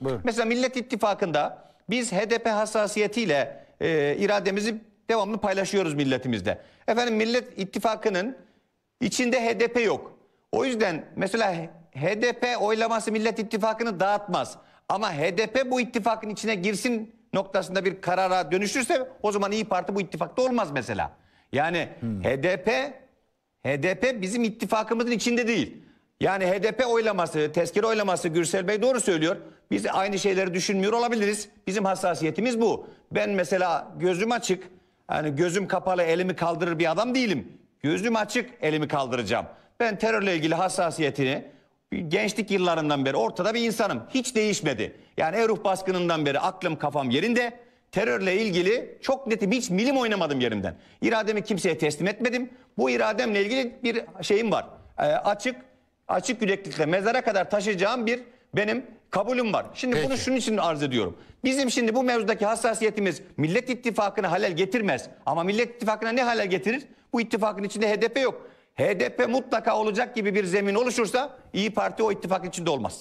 Buyurun. Mesela Millet İttifakı'nda biz HDP hassasiyetiyle e, irademizi devamlı paylaşıyoruz milletimizde. Efendim Millet İttifakı'nın içinde HDP yok. O yüzden mesela HDP oylaması Millet İttifakı'nı dağıtmaz. Ama HDP bu ittifakın içine girsin noktasında bir karara dönüşürse o zaman İyi Parti bu ittifakta olmaz mesela. Yani hmm. HDP HDP bizim ittifakımızın içinde değil. Yani HDP oylaması, tezkere oylaması Gürsel Bey doğru söylüyor. Biz aynı şeyleri düşünmüyor olabiliriz. Bizim hassasiyetimiz bu. Ben mesela gözüm açık, yani gözüm kapalı elimi kaldırır bir adam değilim. Gözüm açık elimi kaldıracağım. Ben terörle ilgili hassasiyetini gençlik yıllarından beri ortada bir insanım. Hiç değişmedi. Yani Eruh baskınından beri aklım kafam yerinde. Terörle ilgili çok netim hiç milim oynamadım yerimden. İrademi kimseye teslim etmedim. Bu irademle ilgili bir şeyim var. E, açık açık yüreklikle mezara kadar taşıyacağım bir benim Kabulüm var. Şimdi Peki. bunu şunun için arz ediyorum. Bizim şimdi bu mevzudaki hassasiyetimiz Millet İttifakı'na halel getirmez. Ama Millet İttifakı'na ne halel getirir? Bu ittifakın içinde HDP yok. HDP mutlaka olacak gibi bir zemin oluşursa İyi Parti o ittifakın içinde olmaz.